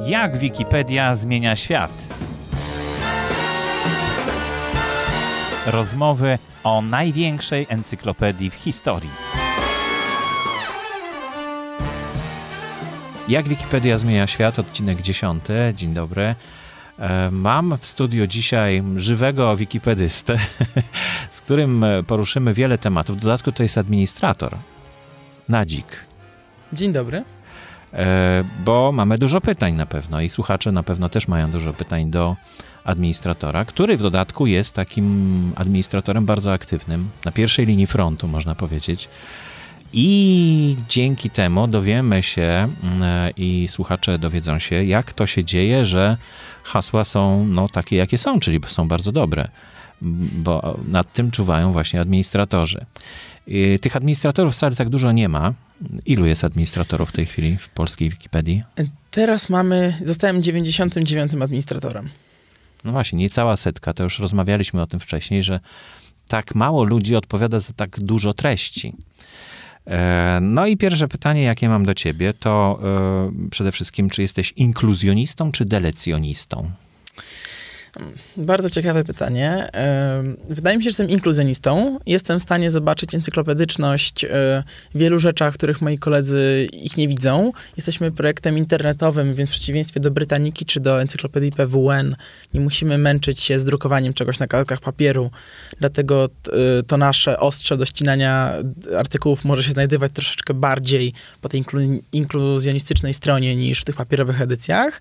Jak Wikipedia zmienia świat? Rozmowy o największej encyklopedii w historii. Jak Wikipedia zmienia świat? Odcinek 10. Dzień dobry. E, mam w studiu dzisiaj żywego wikipedystę, z którym poruszymy wiele tematów. W dodatku to jest administrator. Nadzik. Dzień dobry. E, bo mamy dużo pytań na pewno i słuchacze na pewno też mają dużo pytań do administratora, który w dodatku jest takim administratorem bardzo aktywnym, na pierwszej linii frontu, można powiedzieć. I dzięki temu dowiemy się mm, e, i słuchacze dowiedzą się, jak to się dzieje, że hasła są no, takie, jakie są, czyli są bardzo dobre, bo nad tym czuwają właśnie administratorzy. Tych administratorów wcale tak dużo nie ma, Ilu jest administratorów w tej chwili w polskiej Wikipedii? Teraz mamy, zostałem 99 administratorem. No właśnie, niecała setka, to już rozmawialiśmy o tym wcześniej, że tak mało ludzi odpowiada za tak dużo treści. E, no i pierwsze pytanie, jakie mam do ciebie, to e, przede wszystkim, czy jesteś inkluzjonistą, czy delecjonistą? Bardzo ciekawe pytanie. Wydaje mi się, że jestem inkluzjonistą. Jestem w stanie zobaczyć encyklopedyczność e, w wielu rzeczach, których moi koledzy ich nie widzą. Jesteśmy projektem internetowym, więc w przeciwieństwie do Brytaniki czy do encyklopedii PWN nie musimy męczyć się z drukowaniem czegoś na kartkach papieru. Dlatego e, to nasze ostrze do ścinania artykułów może się znajdować troszeczkę bardziej po tej inklu- inkluzjonistycznej stronie niż w tych papierowych edycjach.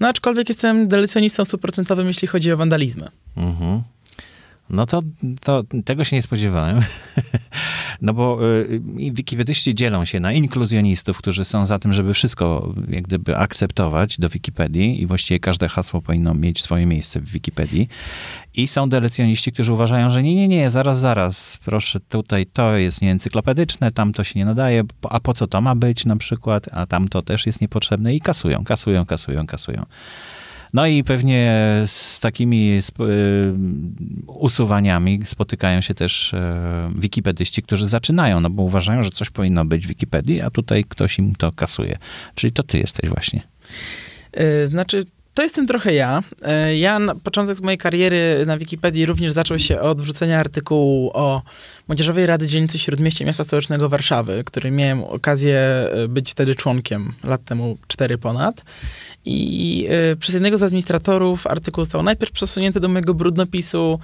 No aczkolwiek jestem delecjonistą stuprocentowym, jeśli chodzi o wandalizmy. Mhm. No to, to tego się nie spodziewałem. No bo y, y, wikipedyści dzielą się na inkluzjonistów, którzy są za tym, żeby wszystko jak gdyby akceptować do Wikipedii i właściwie każde hasło powinno mieć swoje miejsce w Wikipedii. I są delecjoniści, którzy uważają, że nie, nie, nie, zaraz, zaraz, proszę tutaj, to jest nieencyklopedyczne, tam to się nie nadaje, a po co to ma być na przykład, a tam to też jest niepotrzebne i kasują, kasują, kasują, kasują. No i pewnie z takimi y, usuwaniami spotykają się też e, wikipedyści, którzy zaczynają, no bo uważają, że coś powinno być w Wikipedii, a tutaj ktoś im to kasuje. Czyli to ty jesteś właśnie. E, znaczy, to jestem trochę ja. E, ja na początek mojej kariery na Wikipedii również zaczął się od wrzucenia artykułu o Młodzieżowej Rady Dzielnicy Śródmieście Miasta Stołecznego Warszawy, który miałem okazję e, być wtedy członkiem, lat temu cztery ponad. I e, przez jednego z administratorów artykuł został najpierw przesunięty do mojego brudnopisu,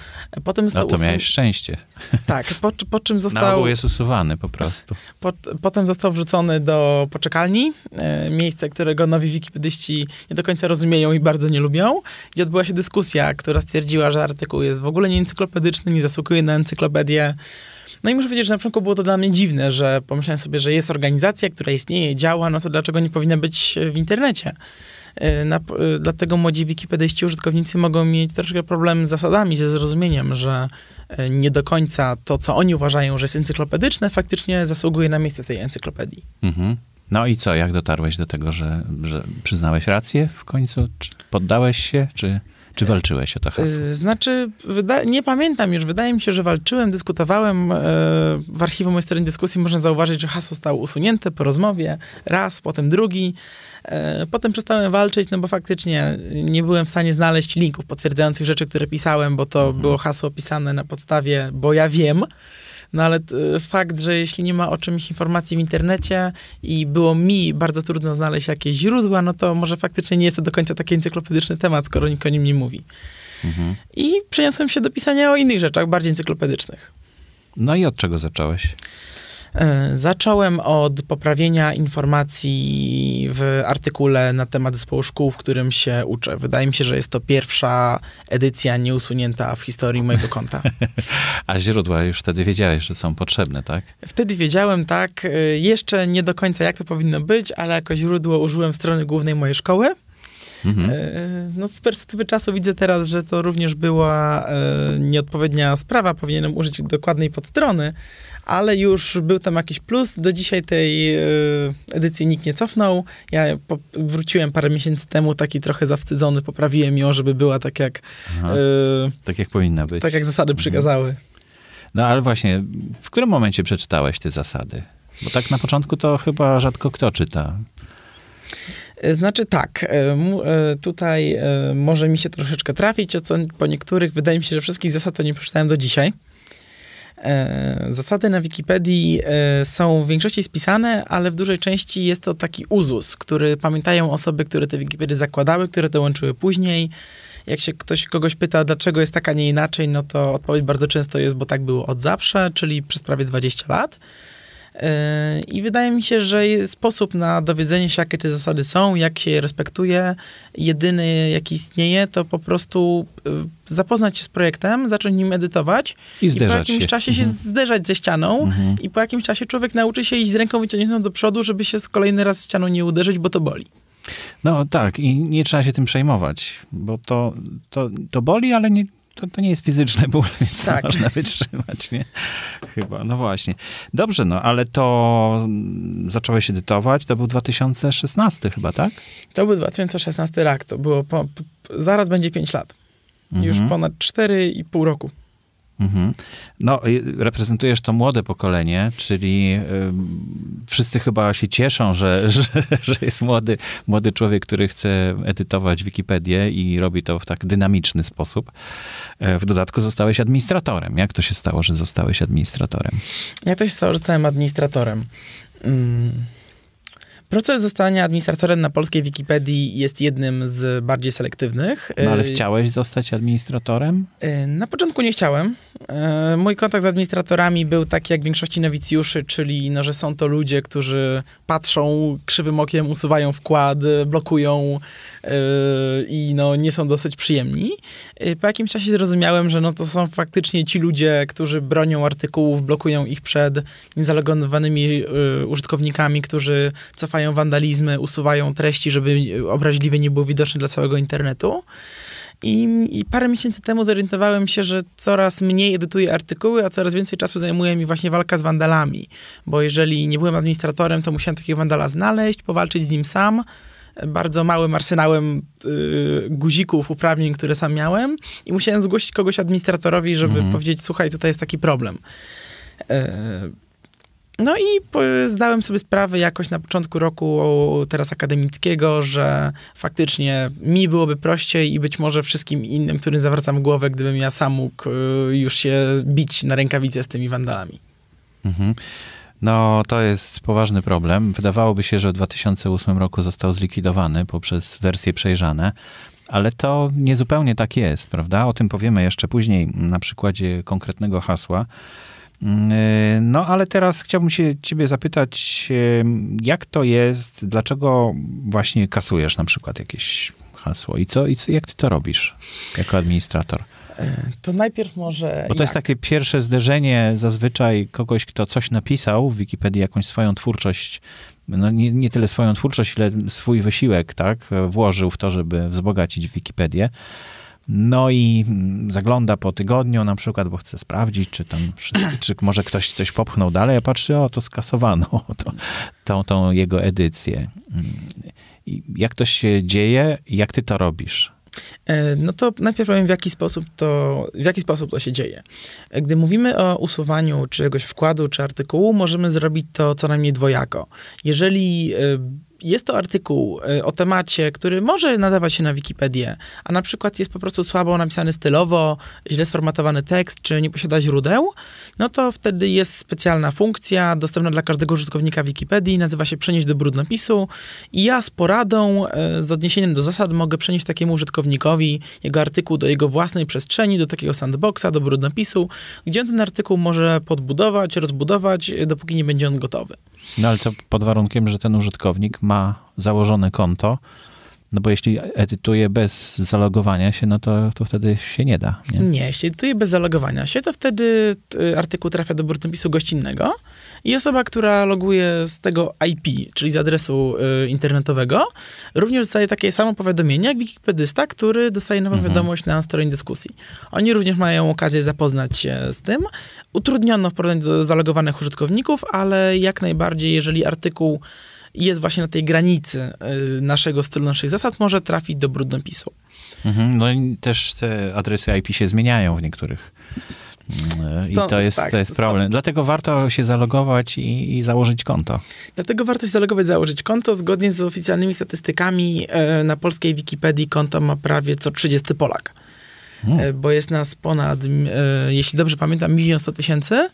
potem no został... No to miałeś szczęście. Tak, po, po czym został... Na jest usuwany po prostu. Po, potem został wrzucony do poczekalni, miejsce, którego nowi wikipedyści nie do końca rozumieją bardzo nie lubią, gdzie odbyła się dyskusja, która stwierdziła, że artykuł jest w ogóle nie encyklopedyczny, nie zasługuje na encyklopedię. No i muszę powiedzieć, że na początku było to dla mnie dziwne, że pomyślałem sobie, że jest organizacja, która istnieje, działa, no to dlaczego nie powinna być w internecie? Y, na, y, dlatego młodzi wikipedyiści, użytkownicy mogą mieć troszkę problem z zasadami, ze zrozumieniem, że y, nie do końca to, co oni uważają, że jest encyklopedyczne, faktycznie zasługuje na miejsce w tej encyklopedii. Mhm. No i co, jak dotarłeś do tego, że, że przyznałeś rację w końcu? Czy poddałeś się, czy, czy walczyłeś o to y, hasło? Znaczy, nie pamiętam już. Wydaje mi się, że walczyłem, dyskutowałem. E, w archiwum mojej strony dyskusji można zauważyć, że hasło zostało usunięte po rozmowie. Raz, potem drugi. E, potem przestałem walczyć, no bo faktycznie nie byłem w stanie znaleźć linków potwierdzających rzeczy, które pisałem, bo to mhm. było hasło pisane na podstawie, bo ja wiem. No ale fakt, że jeśli nie ma o czymś informacji w internecie i było mi bardzo trudno znaleźć jakieś źródła, no to może faktycznie nie jest to do końca taki encyklopedyczny temat, skoro nikt o nim nie mówi. Mhm. I przeniosłem się do pisania o innych rzeczach, bardziej encyklopedycznych. No i od czego zacząłeś? E, zacząłem od poprawienia informacji w artykule na temat zespołu szkół, w którym się uczę. Wydaje mi się, że jest to pierwsza edycja nieusunięta w historii mojego konta. A źródła już wtedy wiedziałeś, że są potrzebne, tak? Wtedy wiedziałem, tak. E, jeszcze nie do końca jak to powinno być, ale jako źródło użyłem strony głównej mojej szkoły. Mhm. E, no, z perspektywy czasu widzę teraz, że to również była nieodpowiednia sprawa. Powinienem użyć dokładnej podstrony ale już był tam jakiś plus. Do dzisiaj tej e, edycji nikt nie cofnął. Ja wróciłem parę miesięcy temu taki trochę zawstydzony, poprawiłem ją, żeby była tak jak... Aha, e, tak jak powinna być. Tak jak zasady mhm. przykazały. No ale właśnie, w którym momencie przeczytałeś te zasady? Bo tak na początku to chyba rzadko kto czyta. E, znaczy tak, tutaj może mi się troszeczkę trafić, o co po niektórych, wydaje mi się, że wszystkich zasad to nie przeczytałem do dzisiaj. E, zasady na Wikipedii e, są w większości spisane, ale w dużej części jest to taki uzus, który pamiętają osoby, które te Wikipedie zakładały, które dołączyły później. Jak się ktoś kogoś pyta, dlaczego jest tak, a nie inaczej, no to odpowiedź bardzo często jest, bo tak było od zawsze, czyli przez prawie 20 lat. Yy, I wydaje mi się, że sposób na dowiedzenie się, jakie te zasady są, jak się je respektuje, jedyny jaki istnieje, to po prostu yy, zapoznać się z projektem, zacząć nim edytować i, i po jakimś się. czasie mhm. się zderzać ze ścianą mhm. i po jakimś czasie człowiek nauczy się iść z ręką wyciągniętą do przodu, żeby się z kolejny raz ścianą nie uderzyć, bo to boli. No tak, i nie trzeba się tym przejmować, bo to, to, to boli, ale nie, to, to nie jest fizyczne ból, więc tak. można wytrzymać, nie? Chyba, no właśnie. Dobrze, no, ale to mm, zacząłeś edytować, to był 2016 chyba, tak? To był 2016 rok, to było, po, po, zaraz będzie 5 lat. Mhm. Już ponad 4,5 roku Mhm. No, reprezentujesz to młode pokolenie, czyli y, wszyscy chyba się cieszą, że, że, że, jest młody, młody człowiek, który chce edytować Wikipedię i robi to w tak dynamiczny sposób. E, w dodatku zostałeś administratorem. Jak to się stało, że zostałeś administratorem? Jak to się stało, że zostałem administratorem? Mm. Proces zostania administratorem na polskiej Wikipedii jest jednym z bardziej selektywnych. No ale y, chciałeś zostać administratorem? Y, na początku nie chciałem. Y, mój kontakt z administratorami był taki jak większości nowicjuszy, czyli no, że są to ludzie, którzy patrzą krzywym okiem, usuwają wkład, blokują i no, nie są dosyć przyjemni. Po jakimś czasie zrozumiałem, że no, to są faktycznie ci ludzie, którzy bronią artykułów, blokują ich przed niezalogowanymi użytkownikami, którzy cofają cofają wandalizmy, usuwają treści, żeby obraźliwie nie było widoczne dla całego internetu. I, I, parę miesięcy temu zorientowałem się, że coraz mniej edytuję artykuły, a coraz więcej czasu zajmuje mi właśnie walka z wandalami. Bo jeżeli nie byłem administratorem, to musiałem takiego wandala znaleźć, powalczyć z nim sam. Bardzo małym arsenałem y, guzików, uprawnień, które sam miałem, i musiałem zgłosić kogoś administratorowi, żeby mhm. powiedzieć: Słuchaj, tutaj jest taki problem. E, no i zdałem sobie sprawę jakoś na początku roku teraz akademickiego, że faktycznie mi byłoby prościej i być może wszystkim innym, którym zawracam głowę, gdybym ja sam mógł y, już się bić na rękawice z tymi wandalami. Mhm. No, to jest poważny problem. Wydawałoby się, że w 2008 roku został zlikwidowany poprzez wersje przejrzane, ale to niezupełnie tak jest, prawda? O tym powiemy jeszcze później na przykładzie konkretnego hasła. Mm, y, no, ale teraz chciałbym się ciebie zapytać, y, jak to jest, dlaczego właśnie kasujesz na przykład jakieś hasło i co, i co jak ty to robisz jako administrator? E, to najpierw może. Bo to jak? jest takie pierwsze zderzenie zazwyczaj kogoś, kto coś napisał w Wikipedii, jakąś swoją twórczość, no nie, nie tyle swoją twórczość, ile swój wysiłek, tak, włożył w to, żeby wzbogacić Wikipedię. No i mm, zagląda po tygodniu na przykład, bo chce sprawdzić, czy tam czy może ktoś coś popchnął dalej, a patrzy, o to skasowano to, tą, tą jego edycję. Jak to się dzieje? Jak ty to robisz? E, no to najpierw powiem, w jaki, sposób to, w jaki sposób to się dzieje. E, gdy mówimy o usuwaniu czyjegoś wkładu czy artykułu, możemy zrobić to co najmniej dwojako. Jeżeli e, jest to artykuł e, o temacie, który może nadawać się na Wikipedię, a na przykład jest po prostu słabo napisany stylowo, źle sformatowany tekst, czy nie posiada źródeł, no to wtedy jest specjalna funkcja dostępna dla każdego użytkownika Wikipedii, nazywa się przenieść do brudnopisu i ja z poradą, e, z odniesieniem do zasad mogę przenieść takiemu użytkownikowi jego artykuł do jego własnej przestrzeni, do takiego sandboxa, do brudnopisu, gdzie on ten artykuł może podbudować, rozbudować, dopóki nie będzie on gotowy. No ale to pod warunkiem, że ten użytkownik ma założone konto, no bo jeśli edytuje bez zalogowania się, no to, to wtedy się nie da. Nie? nie, jeśli edytuje bez zalogowania się, to wtedy y, artykuł trafia do burtopisu gościnnego i osoba, która loguje z tego IP, czyli z adresu y, internetowego, również dostaje takie samo powiadomienie jak wikipedysta, który dostaje nową mhm. wiadomość na stronie dyskusji. Oni również mają okazję zapoznać się z tym. Utrudniono w porównaniu do zalogowanych użytkowników, ale jak najbardziej, jeżeli artykuł jest właśnie na tej granicy y, naszego stylu, naszych zasad, może trafić do brudnopisu. Mhm, no i też te adresy IP się zmieniają w niektórych Mm, I to jest, tak, to jest problem. Stąd. Dlatego warto się zalogować i, i, założyć konto. Dlatego warto się zalogować, założyć konto. Zgodnie z oficjalnymi statystykami e, na polskiej Wikipedii konto ma prawie co 30 Polak. Hmm. E, bo jest nas ponad, e, jeśli dobrze pamiętam, milion sto tysięcy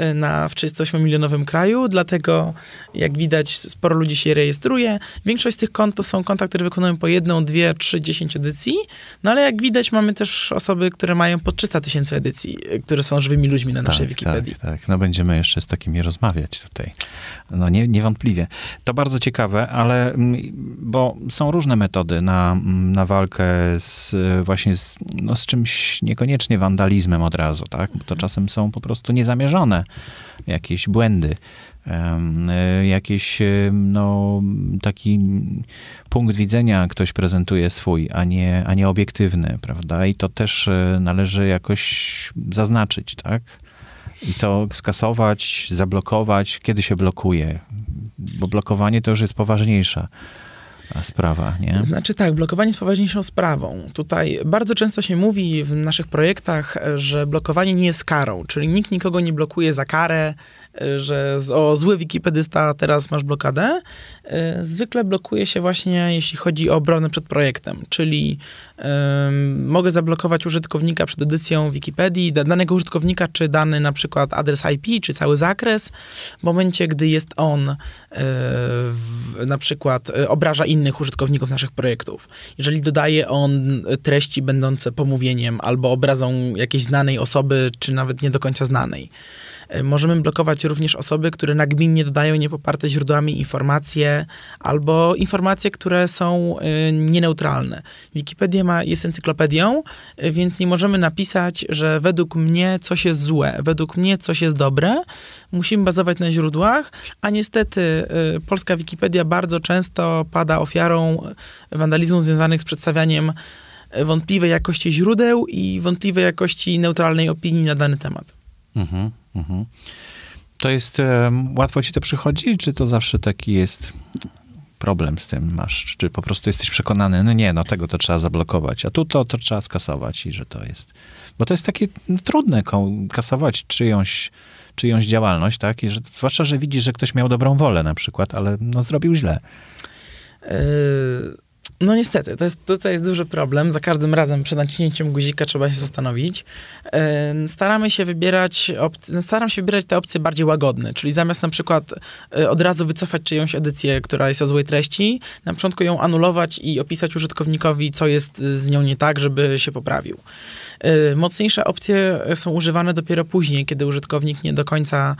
Y, na, w 38-milionowym kraju, dlatego jak widać sporo ludzi się rejestruje. Większość z tych kont to są konta, które wykonują po jedną, dwie, trzy, dziesięć edycji, no ale jak widać mamy też osoby, które mają po 300 tysięcy edycji, y, które są żywymi ludźmi na tak, naszej Wikipedii. Tak, tak, no będziemy jeszcze z takimi rozmawiać tutaj. No nie, niewątpliwie. To bardzo ciekawe, ale mm, bo są różne metody na, mm, na walkę z y, właśnie z, no, z czymś niekoniecznie wandalizmem od razu, tak? Bo to czasem są po prostu niezamierzone jakieś błędy, e, jakiś e, no, taki punkt widzenia ktoś prezentuje swój, a nie, a nie obiektywny, prawda? I to też e, należy jakoś zaznaczyć, tak? I to skasować, zablokować, kiedy się blokuje, bo blokowanie to już jest poważniejsza sprawa, nie? Znaczy tak, blokowanie jest poważniejszą sprawą. Tutaj bardzo często się mówi w naszych projektach, że blokowanie nie jest karą, czyli nikt nikogo nie blokuje za karę, że o zły wikipedysta, teraz masz blokadę. Y, zwykle blokuje się właśnie, jeśli chodzi o obronę przed projektem, czyli mogę zablokować użytkownika przed edycją Wikipedii, danego użytkownika, czy dany na przykład adres IP, czy cały zakres, w momencie, gdy jest on e, na przykład e, obraża innych użytkowników naszych projektów. Jeżeli dodaje on treści będące pomówieniem albo obrazą jakiejś znanej osoby, czy nawet nie do końca znanej. Możemy blokować również osoby, które nagminnie dodają niepoparte źródłami informacje albo informacje, które są y, nieneutralne. Wikipedia ma, jest encyklopedią, więc nie możemy napisać, że według mnie coś jest złe, według mnie coś jest dobre. Musimy bazować na źródłach, a niestety y, polska Wikipedia bardzo często pada ofiarą wandalizmu związanych z przedstawianiem y, wątpliwej jakości źródeł i wątpliwej jakości neutralnej opinii na dany temat. Mhm. Mhm. To jest, um, łatwo ci to przychodzi, czy to zawsze taki jest problem z tym masz? Czy po prostu jesteś przekonany, no nie, no tego to trzeba zablokować, a tu to, to trzeba skasować i że to jest. Bo to jest takie no, trudne kasować czyjąś, czyjąś działalność, tak? I że, zwłaszcza, że widzisz, że ktoś miał dobrą wolę na przykład, ale no, zrobił źle. Yy no niestety, to jest, tutaj jest duży problem. Za każdym razem przed naciśnięciem guzika trzeba się zastanowić. Yy, staramy się wybierać, opcje, staram się wybierać te opcje bardziej łagodne, czyli zamiast na przykład yy, od razu wycofać czyjąś edycję, która jest o złej treści, na początku ją anulować i opisać użytkownikowi, co jest yy, z nią nie tak, żeby się poprawił. Mocniejsze opcje są używane dopiero później, kiedy użytkownik nie do końca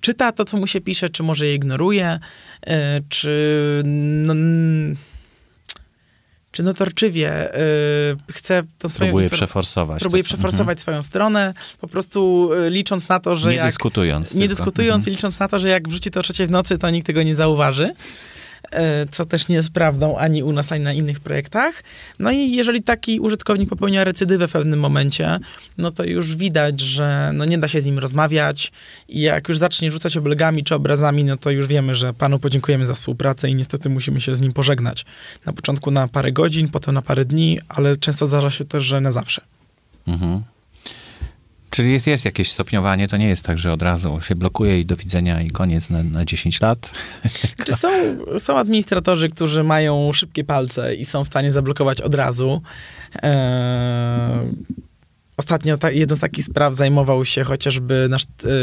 czyta to, co mu się pisze, czy może je ignoruje, czy... No, czy notorczywie y, chce to swoją... Próbuje przeforsować. Próbuje przeforsować swoją stronę, po prostu y, licząc na to, że Nie jak, dyskutując. Nie tylko. dyskutując i mhm. licząc na to, że jak wrzuci to o trzeciej w nocy, to nikt tego nie zauważy. E, co też nie jest prawdą ani u nas, ani na innych projektach. No i jeżeli taki użytkownik popełnia recydywę w pewnym momencie, no to już widać, że no nie da się z nim rozmawiać i jak już zacznie rzucać oblegami czy obrazami, no to już wiemy, że panu podziękujemy za współpracę i niestety musimy się z nim pożegnać. Na początku na parę godzin, potem na parę dni, ale często zdarza się też, że na zawsze. Mhm. Czyli jest, jest jakieś stopniowanie, to nie jest tak, że od razu się blokuje i do widzenia i koniec na, na 10 lat. Czy są, są administratorzy, którzy mają szybkie palce i są w stanie zablokować od razu? Eee, ostatnio ta, jeden z takich spraw zajmował się chociażby nasz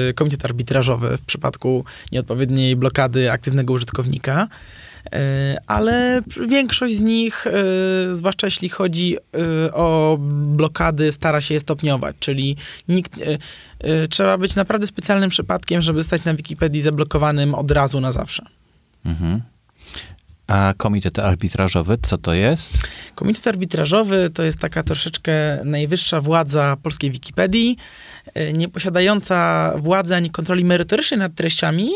e, komitet arbitrażowy w przypadku nieodpowiedniej blokady aktywnego użytkownika. E, ale większość z nich, e, zwłaszcza jeśli chodzi e, o blokady, stara się je stopniować, czyli nikt, trzeba być naprawdę specjalnym przypadkiem, żeby stać na Wikipedii zablokowanym od razu na zawsze. Mhm. A komitet arbitrażowy, co to jest? Komitet arbitrażowy to jest taka troszeczkę najwyższa władza polskiej Wikipedii, nie posiadająca władzy ani kontroli merytorycznej nad treściami,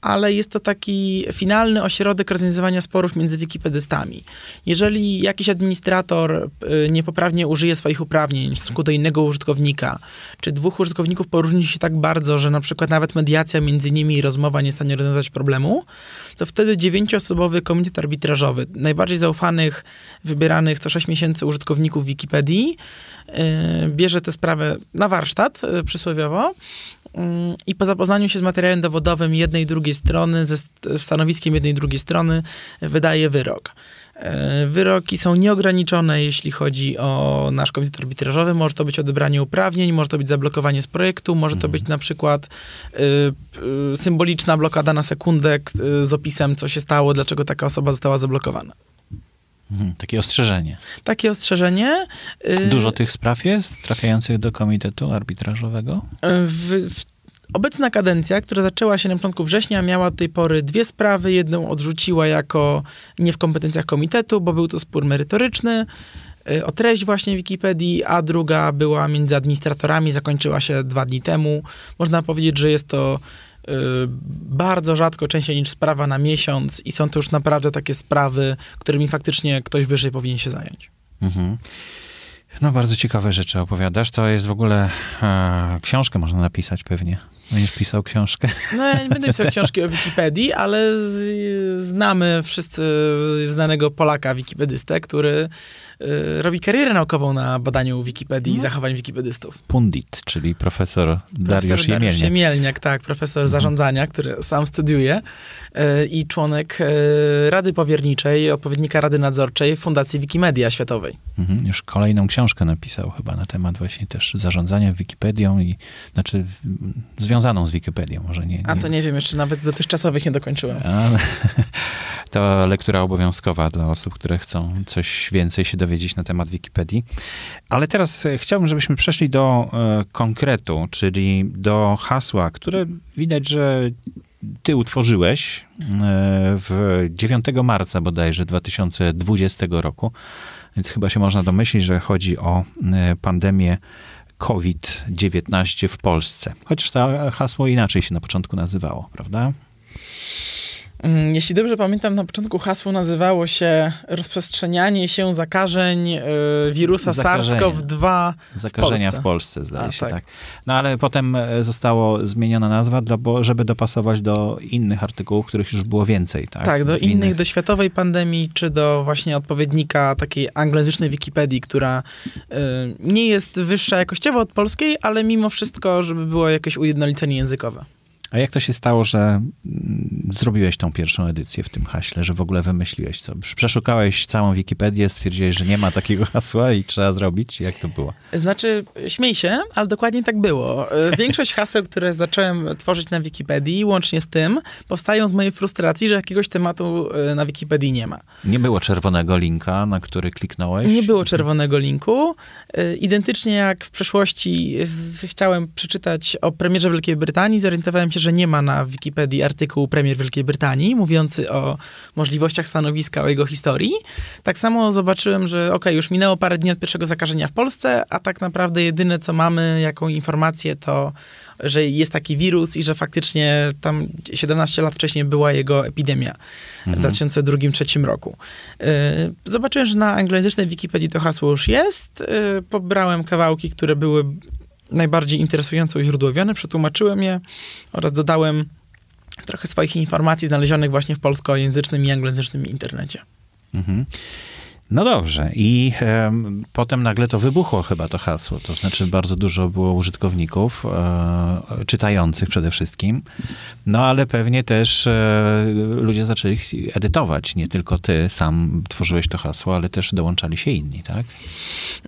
ale jest to taki finalny ośrodek rozwiązywania sporów między wikipedystami. Jeżeli jakiś administrator y, niepoprawnie użyje swoich uprawnień w stosunku do innego użytkownika, czy dwóch użytkowników poróżni się tak bardzo, że na przykład nawet mediacja między nimi i rozmowa nie jest w stanie rozwiązać problemu, to wtedy dziewięcioosobowy komitet arbitrażowy, najbardziej zaufanych, wybieranych co sześć miesięcy użytkowników Wikipedii, y, bierze tę sprawę na warsztat y, przysłowiowo i po zapoznaniu się z materiałem dowodowym jednej i drugiej strony, ze stanowiskiem jednej i drugiej strony, wydaje wyrok. E, wyroki są nieograniczone, jeśli chodzi o nasz komitet arbitrażowy. Może to być odebranie uprawnień, może to być zablokowanie z projektu, może to mhm. być na przykład e, symboliczna blokada na sekundę e, z opisem, co się stało, dlaczego taka osoba została zablokowana. Mhm, takie ostrzeżenie. Takie ostrzeżenie. Y, Dużo tych spraw jest trafiających do komitetu arbitrażowego? Y, w, w obecna kadencja, która zaczęła się na początku września, miała do tej pory dwie sprawy. Jedną odrzuciła jako nie w kompetencjach komitetu, bo był to spór merytoryczny y, o treść właśnie Wikipedii, a druga była między administratorami, zakończyła się dwa dni temu. Można powiedzieć, że jest to Y, bardzo rzadko, częściej niż sprawa na miesiąc i są to już naprawdę takie sprawy, którymi faktycznie ktoś wyżej powinien się zająć. Mhm. No, bardzo ciekawe rzeczy opowiadasz. To jest w ogóle e, książkę można napisać pewnie. Będziesz pisał książkę? No, ja nie będę pisał książki o Wikipedii, ale z, znamy wszyscy znanego Polaka wikipedystę, który Y, robi karierę naukową na badaniu Wikipedii i mhm. zachowań wikipedystów. Pundit, czyli profesor, profesor Dariusz, Dariusz Jemielniak. tak, profesor mhm. zarządzania, który sam studiuje y, i członek y, Rady Powierniczej, odpowiednika Rady Nadzorczej Fundacji Wikimedia Światowej. Mhm, już kolejną książkę napisał chyba na temat właśnie też zarządzania Wikipedią i, znaczy, związaną z Wikipedią, może nie. nie. A to nie wiem, jeszcze nawet dotychczasowych nie dokończyłem. A, to lektura obowiązkowa dla osób, które chcą coś więcej się dowiedzieć dowiedzieć na temat Wikipedii. Ale teraz e, chciałbym, żebyśmy przeszli do e, konkretu, czyli do hasła, które widać, że ty utworzyłeś e, w 9 marca bodajże 2020 roku. Więc chyba się można domyślić, że chodzi o pandemię COVID-19 w Polsce. Chociaż to hasło inaczej się na początku nazywało, prawda? Mm, jeśli dobrze pamiętam, na początku hasło nazywało się rozprzestrzenianie się zakażeń y, wirusa SARS-CoV-2. Zakażenia w Polsce, w Polsce zdaje A, się, tak. tak. No ale potem e, zostało zmieniona nazwa, bo, żeby dopasować do innych artykułów, których już było więcej. Tak, tak do innych, innych, do światowej pandemii, czy do właśnie odpowiednika takiej anglojęzycznej Wikipedii, która y, nie jest wyższa jakościowo od polskiej, ale mimo wszystko, żeby było jakieś ujednolicenie językowe. A jak to się stało, że mm, zrobiłeś tą pierwszą edycję w tym haśle, że w ogóle wymyśliłeś co? Przeszukałeś całą Wikipedię, stwierdziłeś, że nie ma takiego hasła i trzeba zrobić? Jak to było? Znaczy, śmiej się, ale dokładnie tak było. E, większość haseł, które zacząłem tworzyć na Wikipedii, łącznie z tym, powstają z mojej frustracji, że jakiegoś tematu e, na Wikipedii nie ma. Nie było czerwonego linka, na który kliknąłeś? Nie było mhm. czerwonego linku. E, identycznie jak w przeszłości chciałem przeczytać o premierze Wielkiej Brytanii, zorientowałem się, że nie ma na Wikipedii artykułu premier Wielkiej Brytanii mówiący o możliwościach stanowiska, o jego historii. Tak samo zobaczyłem, że ok, już minęło parę dni od pierwszego zakażenia w Polsce, a tak naprawdę jedyne, co mamy, jaką informację, to że jest taki wirus i że faktycznie tam 17 lat wcześniej była jego epidemia mhm. w 2002-2003 roku. Yy, zobaczyłem, że na anglojęzycznej Wikipedii to hasło już jest. Yy, pobrałem kawałki, które były najbardziej interesujące uźródłowione, przetłumaczyłem je oraz dodałem trochę swoich informacji znalezionych właśnie w polskojęzycznym i anglojęzycznym internecie. Mhm. No dobrze, i e, potem nagle to wybuchło chyba to hasło, to znaczy bardzo dużo było użytkowników, e, czytających przede wszystkim, no ale pewnie też e, ludzie zaczęli edytować, nie tylko ty sam tworzyłeś to hasło, ale też dołączali się inni, tak?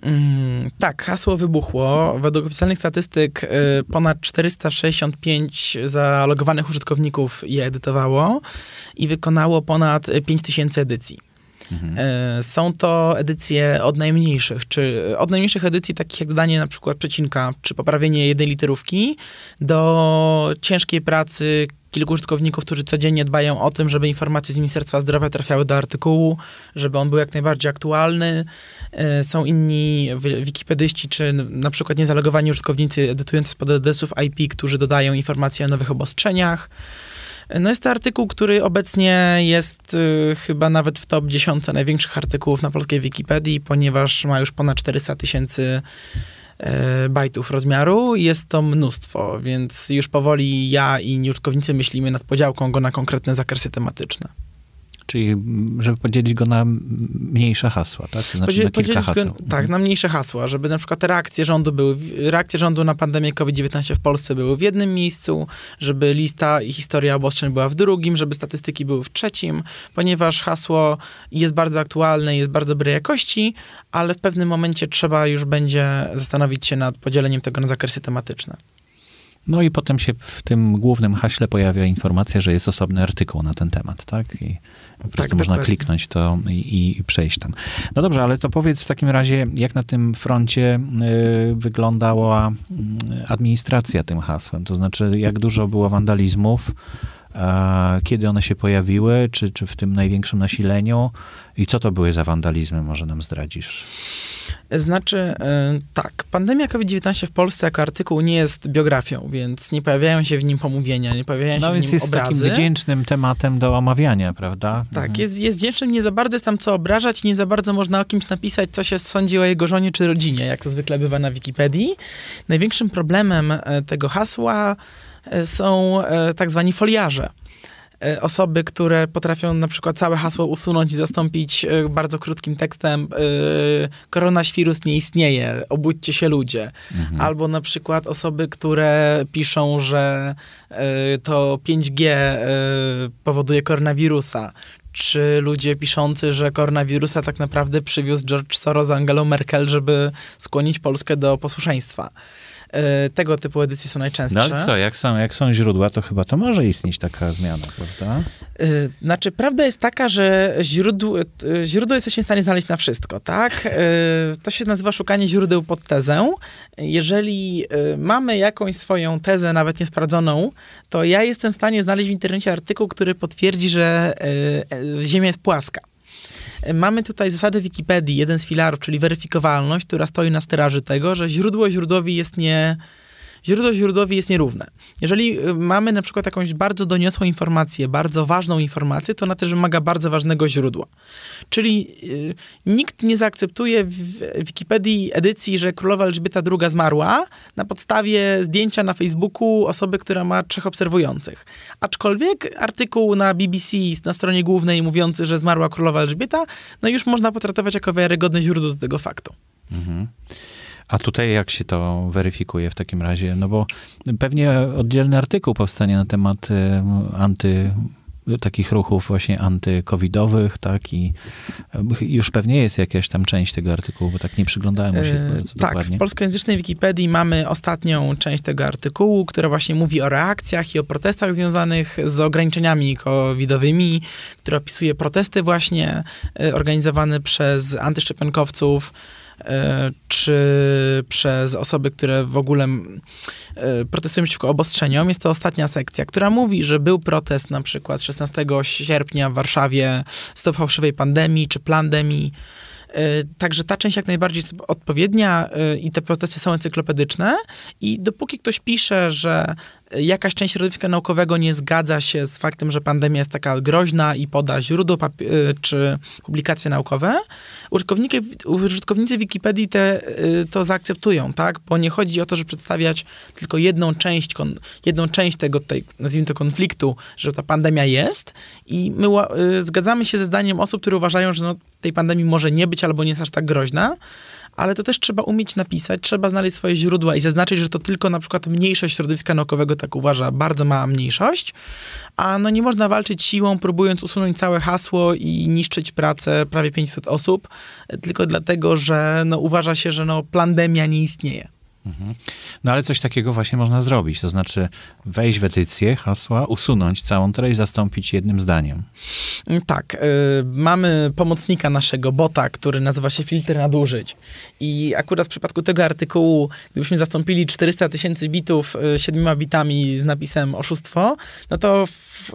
Mm, tak, hasło wybuchło. Według oficjalnych statystyk e, ponad 465 zalogowanych użytkowników je edytowało i wykonało ponad 5000 edycji. Mhm. E, są to edycje od najmniejszych, czy e, od najmniejszych edycji, takich jak dodanie na przykład przecinka, czy poprawienie jednej literówki, do ciężkiej pracy kilku użytkowników, którzy codziennie dbają o tym, żeby informacje z Ministerstwa Zdrowia trafiały do artykułu, żeby on był jak najbardziej aktualny. E, są inni wikipedyści, czy na przykład niezalegowani użytkownicy edytujący z adresów IP, którzy dodają informacje o nowych obostrzeniach. No jest to artykuł, który obecnie jest y, chyba nawet w top 10 największych artykułów na polskiej Wikipedii, ponieważ ma już ponad 400 tysięcy e, bajtów rozmiaru. Jest to mnóstwo, więc już powoli ja i nieuczkownicy myślimy nad podziałką go na konkretne zakresy tematyczne. Czyli żeby podzielić go na mniejsze hasła, tak? znaczy na haseł. Go, tak, na mhm. mniejsze hasła, żeby na przykład reakcje rządu były, reakcje rządu na pandemię COVID-19 w Polsce były w jednym miejscu, żeby lista i historia obostrzeń była w drugim, żeby statystyki były w trzecim, ponieważ hasło jest bardzo aktualne, jest bardzo dobrej jakości, ale w pewnym momencie trzeba już będzie zastanowić się nad podzieleniem tego na zakresy tematyczne. No i potem się w tym głównym haśle pojawia informacja, że jest osobny artykuł na ten temat, tak? I tak, po prostu tak, można tak. kliknąć to i, i, przejść tam. No dobrze, ale to powiedz w takim razie, jak na tym froncie y, wyglądała mm, administracja tym hasłem? To znaczy, jak dużo było wandalizmów, a, kiedy one się pojawiły, czy, czy w tym największym nasileniu i co to były za wandalizmy, może nam zdradzisz? Znaczy, e, tak, pandemia COVID-19 w Polsce jako artykuł nie jest biografią, więc nie pojawiają się w nim pomówienia, nie pojawiają no się w nim jest obrazy. jest wdzięcznym tematem do omawiania, prawda? Tak, mhm. jest, jest wdzięcznym, nie za bardzo jest tam co obrażać, nie za bardzo można o kimś napisać, co się sądzi o jego żonie czy rodzinie, jak to zwykle bywa na Wikipedii. Największym problemem e, tego hasła e, są tak zwani foliarze E, osoby, które potrafią na przykład całe hasło usunąć i zastąpić e, bardzo krótkim tekstem e, koronaświrus nie istnieje, obudźcie się ludzie. Mhm. Albo na przykład osoby, które piszą, że to 5G powoduje koronawirusa, czy ludzie piszący, że koronawirusa tak naprawdę przywiózł George Soros z Angelą Merkel, żeby skłonić Polskę do posłuszeństwa. E, tego typu edycje są najczęstsze. No ale co, jak są, jak są źródła, to chyba to może istnieć taka zmiana, prawda? E, znaczy, prawda jest taka, że źródło, e, źródło jesteśmy w stanie znaleźć na wszystko, tak? To się nazywa szukanie źródeł pod tezę. Jeżeli mamy jakąś swoją tezę, nawet niesprawdzoną, to ja jestem w stanie znaleźć w internecie artykuł, który potwierdzi, że Ziemia jest płaska. Mamy tutaj zasadę Wikipedii, jeden z filarów, czyli weryfikowalność, która stoi na straży tego, że źródło źródłowi jest nie źródło źródłowi jest nierówne. Jeżeli y, mamy na przykład jakąś bardzo doniosłą informację, bardzo ważną informację, to ona też wymaga bardzo ważnego źródła. Czyli y, nikt nie zaakceptuje w Wikipedii edycji, że królowa Elżbieta II zmarła na podstawie zdjęcia na Facebooku osoby, która ma trzech obserwujących. Aczkolwiek artykuł na BBC na stronie głównej mówiący, że zmarła królowa Elżbieta, no już można potraktować jako wiarygodne źródło do tego faktu. Mhm. A tutaj jak się to weryfikuje w takim razie? No bo pewnie oddzielny artykuł powstanie na temat y, anty takich ruchów właśnie antykowidowych, tak? I y, już pewnie jest jakaś tam część tego artykułu, bo tak nie przyglądałem się yy, tak, dokładnie. w polskojęzycznej Wikipedii mamy ostatnią część tego artykułu, która właśnie mówi o reakcjach i o protestach związanych z ograniczeniami covidowymi, która opisuje protesty właśnie e, organizowane przez antyszczepionkowców, E, czy przez osoby, które w ogóle e, protestują przeciwko obostrzeniom. Jest to ostatnia sekcja, która mówi, że był protest na przykład 16 sierpnia w Warszawie stop fałszywej pandemii czy plandemii. E, także ta część jak najbardziej jest odpowiednia i te protesty są encyklopedyczne. I dopóki ktoś pisze, że jakaś część środowiska naukowego nie zgadza się z faktem, że pandemia jest taka groźna i poda źródło y, czy publikacje naukowe, użytkownicy, użytkownicy Wikipedii te, y, to zaakceptują, tak? Bo nie chodzi o to, żeby przedstawiać tylko jedną część, jedną część tego, tej, nazwijmy to, konfliktu, że ta pandemia jest i my y, zgadzamy się ze zdaniem osób, które uważają, że no, tej pandemii może nie być albo nie jest aż tak groźna, ale to też trzeba umieć napisać, trzeba znaleźć swoje źródła i zaznaczyć, że to tylko na przykład mniejszość środowiska naukowego tak uważa, bardzo mała mniejszość, a no nie można walczyć siłą, próbując usunąć całe hasło i niszczyć pracę prawie 500 osób, tylko dlatego, że no uważa się, że no pandemia nie istnieje. Mhm. No ale coś takiego właśnie można zrobić, to znaczy wejść w edycję hasła, usunąć całą treść, zastąpić jednym zdaniem. Mm, tak, y, mamy pomocnika naszego bota, który nazywa się filtr nadużyć i akurat w przypadku tego artykułu, gdybyśmy zastąpili 400 tysięcy bitów y, siedmioma bitami z napisem oszustwo, no to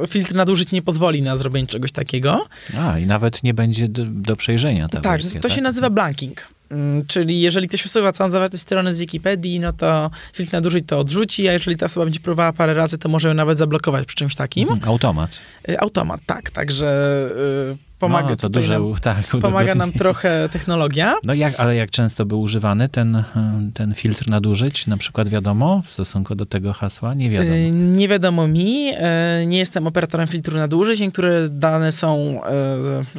filtr nadużyć nie pozwoli na zrobienie czegoś takiego. A, i nawet nie będzie do, do przejrzenia ta Tak, wersja, to tak? się nazywa blanking. Mm, czyli jeżeli ktoś usuwa całą zawartość strony z Wikipedii, no to filtr nadużyć to odrzuci, a jeżeli ta osoba będzie próbowała parę razy, to może ją nawet zablokować przy czymś takim. Mhm, automat. Y, automat, tak. Także y, pomaga, no, to duże, nam, tak, pomaga nam trochę technologia. No jak, ale jak często był używany ten, e, ten filtr nadużyć? Na przykład wiadomo w stosunku do tego hasła? Nie wiadomo. E, nie wiadomo mi. E, nie jestem operatorem filtru nadużyć. Niektóre dane są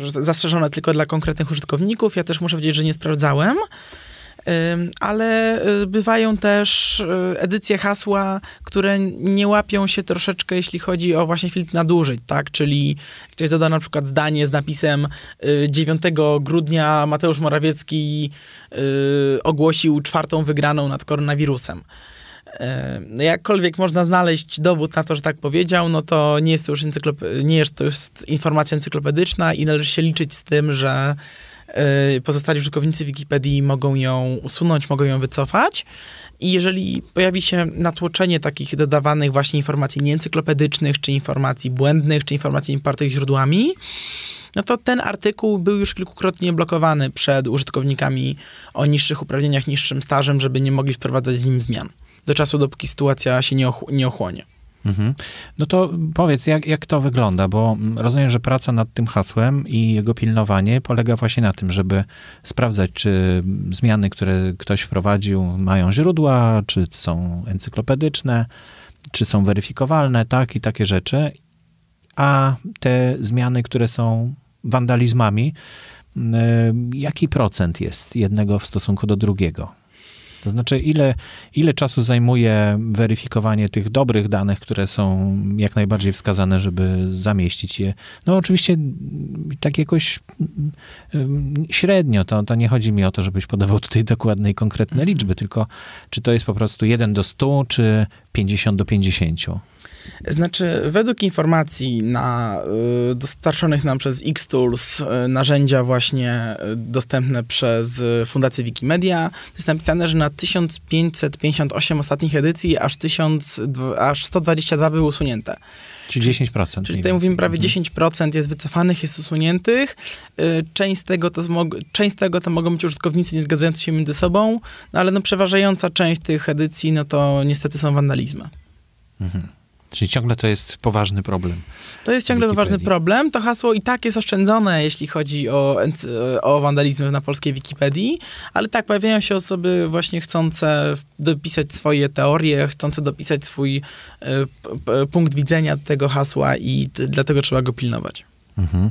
zastrzeżone tylko dla konkretnych użytkowników. Ja też muszę powiedzieć, że nie sprawdzałem ale y, bywają też y, edycje hasła, które nie łapią się troszeczkę, jeśli chodzi o właśnie filtr nadużyć, tak? Czyli ktoś doda na przykład zdanie z napisem 9 y, grudnia Mateusz Morawiecki ogłosił czwartą wygraną nad koronawirusem. Jakkolwiek można znaleźć dowód na to, że tak powiedział, no to nie jest to już, encyklop- nie jest to już informacja encyklopedyczna i należy się liczyć z tym, że Y, pozostali użytkownicy Wikipedii mogą ją usunąć, mogą ją wycofać. I jeżeli pojawi się natłoczenie takich dodawanych właśnie informacji nieencyklopedycznych, czy informacji błędnych, czy informacji niepartych źródłami, no to ten artykuł był już kilkukrotnie blokowany przed użytkownikami o niższych uprawnieniach, niższym stażem, żeby nie mogli wprowadzać z nim zmian. Do czasu, dopóki sytuacja się nie, och nie ochłonie. Mhm. No to powiedz, jak, jak to wygląda, bo rozumiem, że praca nad tym hasłem i jego pilnowanie polega właśnie na tym, żeby sprawdzać, czy zmiany, które ktoś wprowadził, mają źródła, czy są encyklopedyczne, czy są weryfikowalne, tak i takie rzeczy. A te zmiany, które są wandalizmami, y, jaki procent jest jednego w stosunku do drugiego? To znaczy, ile, ile czasu zajmuje weryfikowanie tych dobrych danych, które są jak najbardziej wskazane, żeby zamieścić je? No, oczywiście, tak jakoś mm, mm, średnio. To, to nie chodzi mi o to, żebyś podawał tutaj dokładne i konkretne mhm. liczby, tylko czy to jest po prostu 1 do 100, czy 50 do 50? Znaczy, według informacji na, y, dostarczonych nam przez Xtools, y, narzędzia właśnie y, dostępne przez Fundację Wikimedia, jest napisane, że na 1558 ostatnich edycji aż, 1000, aż 122 były usunięte. Czyli 10%. Czyli tutaj mówimy prawie 10% mhm. jest wycofanych, jest usuniętych. Część z tego to, część z tego to mogą być użytkownicy nie zgadzający się między sobą, no ale no przeważająca część tych edycji, no to niestety są wandalizmy. Mhm. Czyli ciągle to jest poważny problem. To jest ciągle poważny problem. To hasło i tak jest oszczędzone, jeśli chodzi o, o wandalizm na polskiej Wikipedii, ale tak, pojawiają się osoby właśnie chcące dopisać swoje teorie, chcące dopisać swój e, punkt widzenia tego hasła i dlatego trzeba go pilnować. Mhm.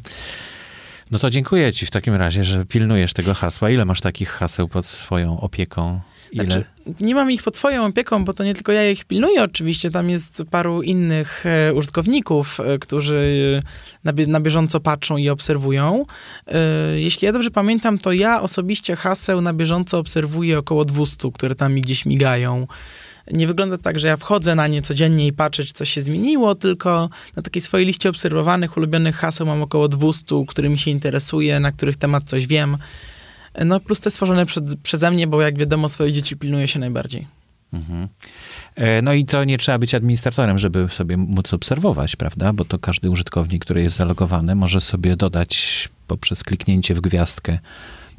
No to dziękuję ci w takim razie, że pilnujesz tego hasła. Ile masz takich haseł pod swoją opieką? Ile? Znaczy, nie mam ich pod swoją opieką, bo to nie tylko ja ich pilnuję oczywiście, tam jest paru innych e, użytkowników, e, którzy na, bie na, bieżąco patrzą i obserwują. E, jeśli ja dobrze pamiętam, to ja osobiście haseł na bieżąco obserwuję około 200, które tam mi gdzieś migają nie wygląda tak, że ja wchodzę na nie codziennie i patrzę, czy coś się zmieniło, tylko na takiej swojej liście obserwowanych, ulubionych haseł mam około 200, którymi się interesuję, na których temat coś wiem. No plus te stworzone przed, przeze mnie, bo jak wiadomo, swoje dzieci pilnuje się najbardziej. Mhm. E, no i to nie trzeba być administratorem, żeby sobie móc obserwować, prawda? Bo to każdy użytkownik, który jest zalogowany, może sobie dodać poprzez kliknięcie w gwiazdkę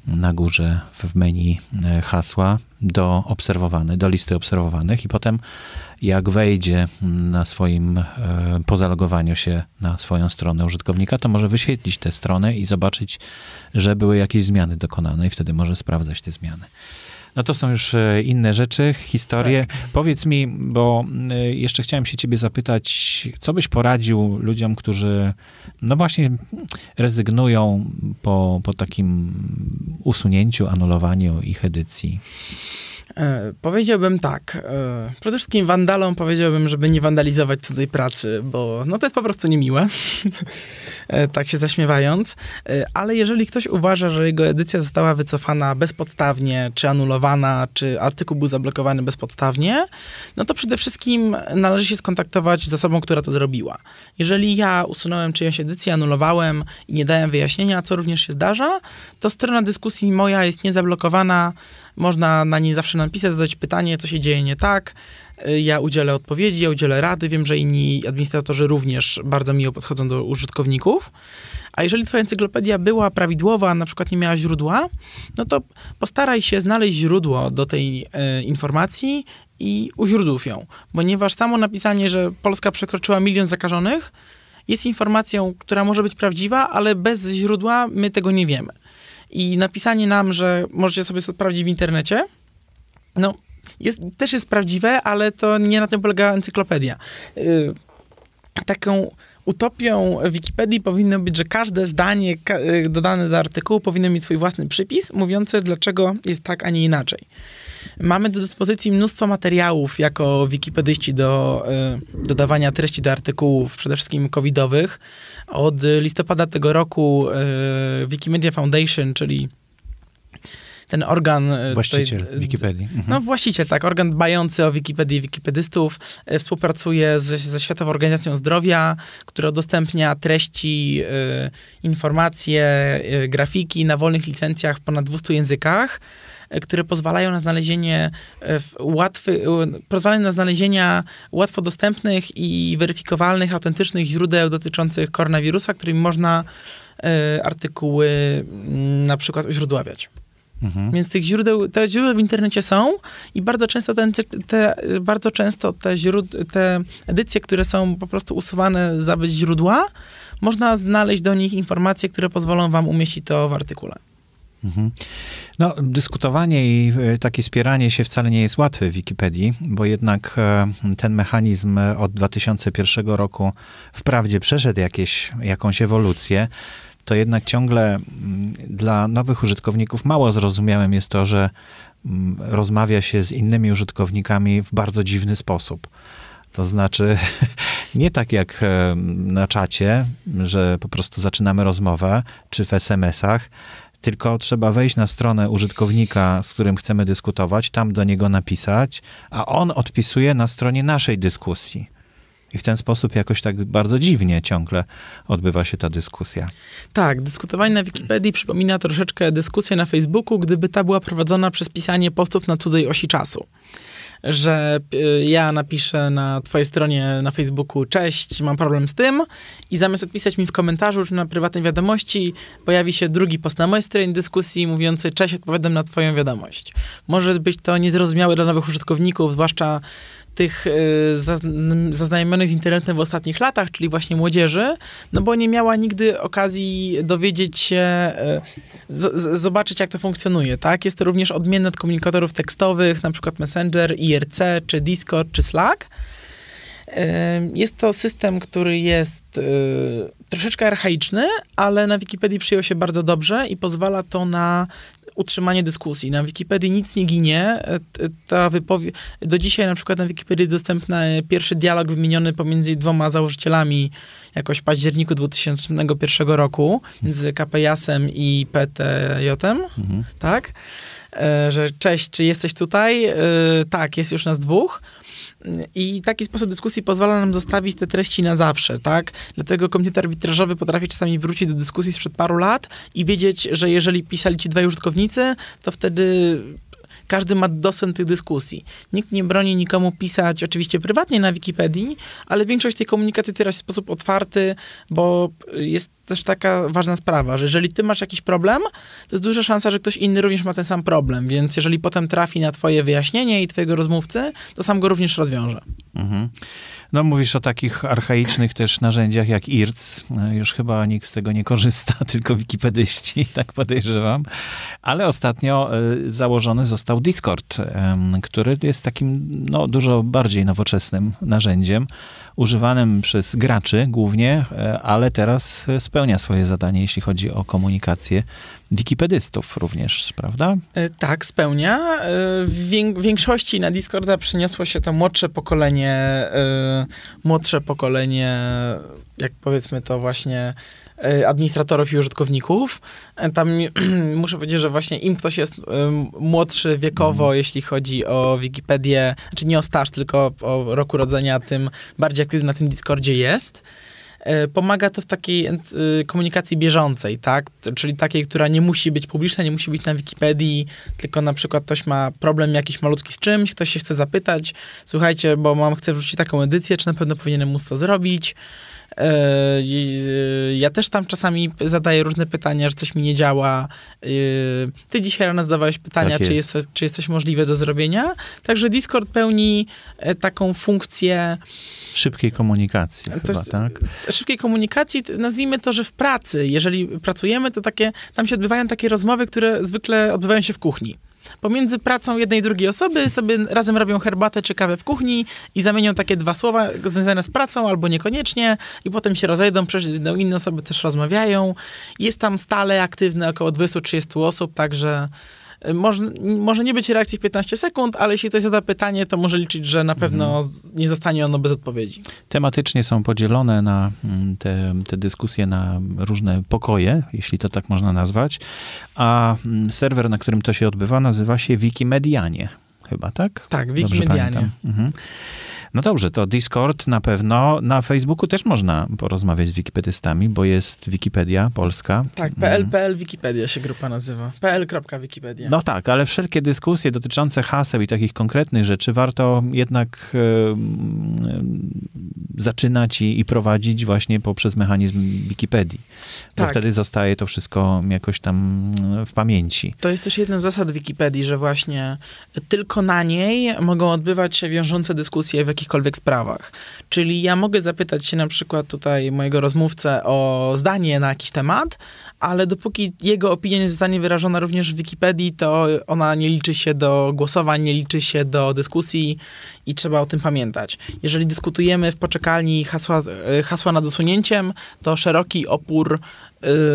na górze w menu e, hasła do obserwowany, do listy obserwowanych i potem jak wejdzie na swoim, e, po zalogowaniu się na swoją stronę użytkownika, to może wyświetlić tę stronę i zobaczyć, że były jakieś zmiany dokonane i wtedy może sprawdzać te zmiany. No to są już e, inne rzeczy, historie. Tak. Powiedz mi, bo e, jeszcze chciałem się ciebie zapytać, co byś poradził ludziom, którzy no właśnie rezygnują po, po takim usunięciu, anulowaniu ich edycji? E, powiedziałbym tak. E, przede wszystkim wandalom powiedziałbym, żeby nie wandalizować cudzej pracy, bo no to jest po prostu niemiłe, e, tak się zaśmiewając. Ale jeżeli ktoś uważa, że jego edycja została wycofana bezpodstawnie, czy anulowana, czy artykuł był zablokowany bezpodstawnie, no to przede wszystkim należy się skontaktować z osobą, która to zrobiła. Jeżeli ja usunąłem czyjąś edycję, anulowałem i nie dałem wyjaśnienia, co również się zdarza, to strona dyskusji moja jest niezablokowana, można na nie zawsze napisać, zadać pytanie, co się dzieje nie tak. Y, ja udzielę odpowiedzi, ja udzielę rady. Wiem, że inni administratorzy również bardzo miło podchodzą do użytkowników. A jeżeli twoja encyklopedia była prawidłowa, na przykład nie miała źródła, no to postaraj się znaleźć źródło do tej y, informacji i uźródłów ją. Ponieważ samo napisanie, że Polska przekroczyła milion zakażonych, jest informacją, która może być prawdziwa, ale bez źródła my tego nie wiemy. I napisanie nam, że możecie sobie sprawdzić w internecie, no, jest, też jest prawdziwe, ale to nie na tym polega encyklopedia. Yy, taką utopią Wikipedii powinno być, że każde zdanie y, dodane do artykułu powinno mieć swój własny przypis mówiący, dlaczego jest tak, a nie inaczej. Mamy do dyspozycji mnóstwo materiałów jako wikipedyści do y, dodawania treści do artykułów, przede wszystkim covidowych. Od listopada tego roku y, Wikimedia Foundation, czyli ten organ... E, właściciel tutaj, e, Wikipedii. Mhm. No właściciel, tak, organ dbający o Wikipedię i wikipedystów e, współpracuje ze Światową Organizacją Zdrowia, która udostępnia treści, informacje, grafiki na wolnych licencjach w ponad 200 językach które pozwalają na znalezienie łatwy, pozwalają na znalezienia łatwo dostępnych i weryfikowalnych, autentycznych źródeł dotyczących koronawirusa, którymi można artykuły mm, na przykład uźródławiać. Mhm. Więc tych źródeł, te źródła w internecie są i bardzo często te, te bardzo często te, źród, te edycje, które są po prostu usuwane za być źródła, można znaleźć do nich informacje, które pozwolą wam umieścić to w artykule. Mhm. No, dyskutowanie i e, takie spieranie się wcale nie jest łatwe w Wikipedii, bo jednak e, ten mechanizm od 2001 roku wprawdzie przeszedł jakieś, jakąś ewolucję, to jednak ciągle mm, dla nowych użytkowników mało zrozumiałem jest to, że mm, rozmawia się z innymi użytkownikami w bardzo dziwny sposób. To znaczy, nie tak jak e, na czacie, że po prostu zaczynamy rozmowę, czy w SMS-ach, tylko trzeba wejść na stronę użytkownika, z którym chcemy dyskutować, tam do niego napisać, a on odpisuje na stronie naszej dyskusji. I w ten sposób jakoś tak bardzo dziwnie ciągle odbywa się ta dyskusja. Tak, dyskutowanie na Wikipedii przypomina troszeczkę dyskusję na Facebooku, gdyby ta była prowadzona przez pisanie postów na cudzej osi czasu że y, ja napiszę na twojej stronie na Facebooku cześć, mam problem z tym i zamiast odpisać mi w komentarzu czy na prywatnej wiadomości, pojawi się drugi post na mojej stronie dyskusji mówiący cześć, odpowiadam na twoją wiadomość. Może być to niezrozumiałe dla nowych użytkowników, zwłaszcza tych e, zaznajomionych z internetem w ostatnich latach, czyli właśnie młodzieży, no bo nie miała nigdy okazji dowiedzieć się, e, zobaczyć jak to funkcjonuje, tak? Jest to również odmienne od komunikatorów tekstowych, na przykład Messenger, IRC, czy Discord, czy Slack. E, jest to system, który jest troszeczkę archaiczny, ale na Wikipedii przyjął się bardzo dobrze i pozwala to na utrzymanie dyskusji. Na Wikipedii nic nie ginie. E, ta Do dzisiaj na przykład na Wikipedii dostępny pierwszy dialog wymieniony pomiędzy dwoma założycielami jakoś w październiku 2001 roku między em i PTJ-em, mhm. tak? E, że cześć, czy jesteś tutaj? E, tak, jest już nas dwóch i taki sposób dyskusji pozwala nam zostawić te treści na zawsze, tak? Dlatego komitet arbitrażowy potrafi czasami wrócić do dyskusji sprzed paru lat i wiedzieć, że jeżeli pisali ci dwaj użytkownicy, to wtedy każdy ma dostęp do tych dyskusji. Nikt nie broni nikomu pisać oczywiście prywatnie na Wikipedii, ale większość tej komunikacji teraz w sposób otwarty, bo jest też taka ważna sprawa, że jeżeli ty masz jakiś problem, to jest duża szansa, że ktoś inny również ma ten sam problem, więc jeżeli potem trafi na twoje wyjaśnienie i twojego rozmówcy, to sam go również rozwiąże. Mhm. No mówisz o takich archaicznych też narzędziach jak IRC. Już chyba nikt z tego nie korzysta, tylko wikipedyści, tak podejrzewam. Ale ostatnio e, założony został Discord, który jest takim no, dużo bardziej nowoczesnym narzędziem używanym przez graczy głównie, e, ale teraz spełnia swoje zadanie, jeśli chodzi o komunikację wikipedystów również, prawda? E, tak, spełnia. E, w większości na Discorda przeniosło się to młodsze pokolenie, młodsze pokolenie, jak powiedzmy to właśnie E, administratorów i użytkowników. E, tam muszę powiedzieć, że właśnie im ktoś jest młodszy wiekowo, mm. jeśli chodzi o Wikipedię, znaczy nie o staż, tylko o roku rodzenia, tym bardziej aktywny na tym Discordzie jest e, pomaga to w takiej komunikacji bieżącej, tak? Czyli takiej, która nie musi być publiczna, nie musi być na Wikipedii, tylko na przykład ktoś ma problem jakiś malutki z czymś, ktoś się chce zapytać, słuchajcie, bo mam, chcę wrzucić taką edycję, czy na pewno powinienem móc to zrobić? E, e, ja też tam czasami zadaję różne pytania, że coś mi nie działa. E, ty dzisiaj rano zadawałeś pytania, tak jest. Czy, jest, czy jest coś możliwe do zrobienia. Także Discord pełni taką funkcję... Szybkiej komunikacji to, chyba, tak? Szybkiej komunikacji, nazwijmy to, że w pracy, jeżeli pracujemy, to takie, tam się odbywają takie rozmowy, które zwykle odbywają się w kuchni pomiędzy pracą jednej i drugiej osoby sobie razem robią herbatę czy kawę w kuchni i zamienią takie dwa słowa związane z pracą albo niekoniecznie i potem się rozejdą, przejdą inne osoby też rozmawiają. Jest tam stale aktywne około 20-30 osób, także Y, może, może nie być reakcji w 15 sekund, ale jeśli ktoś zada pytanie, to może liczyć, że na pewno mhm. nie zostanie ono bez odpowiedzi. Tematycznie są podzielone na mm, te, te dyskusje na różne pokoje, jeśli to tak można nazwać, a mm, serwer, na którym to się odbywa, nazywa się Wikimedianie chyba, tak? Tak, Wikimedianie. Mhm. No dobrze, to Discord na pewno. Na Facebooku też można porozmawiać z wikipedystami, bo jest Wikipedia Polska. Tak, mm. pl.pl Wikipedia się grupa nazywa. pl.wikipedia. No tak, ale wszelkie dyskusje dotyczące haseł i takich konkretnych rzeczy warto jednak zaczynać i, i, prowadzić właśnie poprzez mechanizm Wikipedii. Bo tak. wtedy zostaje to wszystko jakoś tam mm, w pamięci. To jest też jedna z zasad Wikipedii, że właśnie tylko na niej mogą odbywać się wiążące dyskusje w jakichkolwiek sprawach. Czyli ja mogę zapytać się na przykład tutaj mojego rozmówcę o zdanie na jakiś temat, ale dopóki jego opinia nie zostanie wyrażona również w Wikipedii, to ona nie liczy się do głosowań, nie liczy się do dyskusji i trzeba o tym pamiętać. Jeżeli dyskutujemy w poczekalni hasła, y, hasła nad usunięciem, to szeroki opór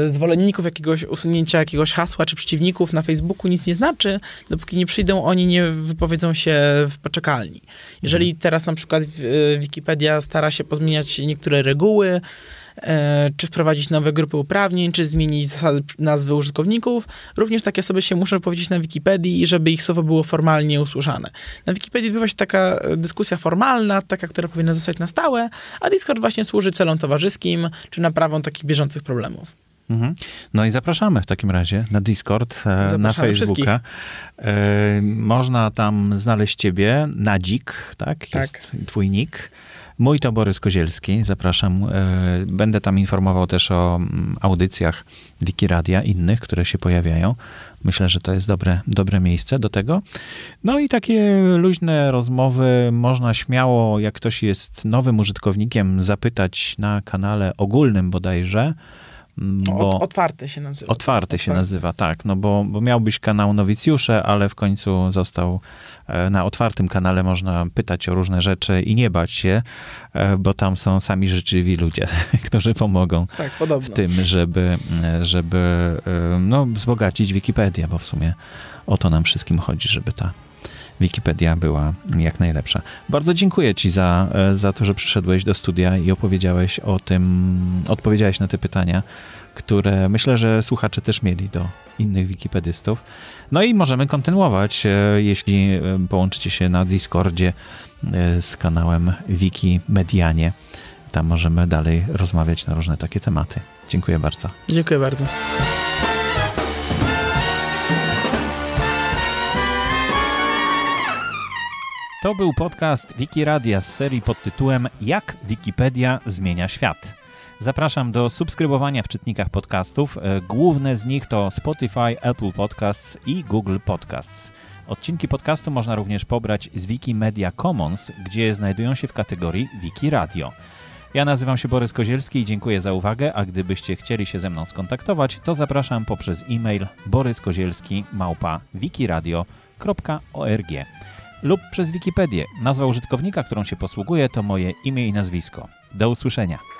y, zwolenników jakiegoś usunięcia jakiegoś hasła czy przeciwników na Facebooku nic nie znaczy, dopóki nie przyjdą oni, nie wypowiedzą się w poczekalni. Jeżeli mhm. teraz na przykład y, Wikipedia stara się pozmieniać niektóre reguły, E, czy wprowadzić nowe grupy uprawnień, czy zmienić zasady nazwy użytkowników. Również takie osoby się muszą powiedzieć na Wikipedii, żeby ich słowo było formalnie usłyszane. Na Wikipedii odbywa się taka e, dyskusja formalna, taka, która powinna zostać na stałe, a Discord właśnie służy celom towarzyskim, czy naprawą takich bieżących problemów. Mhm. No i zapraszamy w takim razie na Discord, e, zapraszamy na Facebooka. Wszystkich. Można tam znaleźć ciebie, Nadzik, tak? tak. Jest twój nick. Mój to Borys Kozielski, zapraszam. E, będę tam informował też o mm, audycjach Wikiradia, innych, które się pojawiają. Myślę, że to jest dobre, dobre miejsce do tego. No i takie luźne rozmowy można śmiało, jak ktoś jest nowym użytkownikiem, zapytać na kanale ogólnym bodajże. Mm, no, bo się nazywa. Otwarte tak, się nazywa, tak. No bo, bo miał być kanał Nowicjusze, ale w końcu został e, na otwartym kanale można pytać o różne rzeczy i nie bać się, e, bo tam są sami życzliwi ludzie, którzy pomogą tak, w tym, żeby, e, żeby no, wzbogacić Wikipedię, bo w sumie o to nam wszystkim chodzi, żeby ta Wikipedia była jak najlepsza. Bardzo dziękuję Ci za, e, za to, że przyszedłeś do studia i opowiedziałeś o tym, odpowiedziałeś na te pytania, które myślę, że słuchacze też mieli do innych wikipedystów. No i możemy kontynuować, e, jeśli e, połączycie się na Discordzie z kanałem Wiki Tam możemy dalej rozmawiać na różne takie tematy. Dziękuję bardzo. Dziękuję bardzo. To był podcast Wikiradia z serii pod tytułem Jak Wikipedia zmienia świat. Zapraszam do subskrybowania w czytnikach podcastów. E, główne z nich to Spotify, Apple Podcasts i Google Podcasts. Odcinki podcastu można również pobrać z Wikimedia Commons, gdzie znajdują się w kategorii Wikiradio. Ja nazywam się Borys Kozielski i dziękuję za uwagę, a gdybyście chcieli się ze mną skontaktować, to zapraszam poprzez e-mail boryskozielski małpa wikiradio.org lub przez Wikipedię. Nazwa użytkownika, którą się posługuje, to moje imię i nazwisko. Do usłyszenia.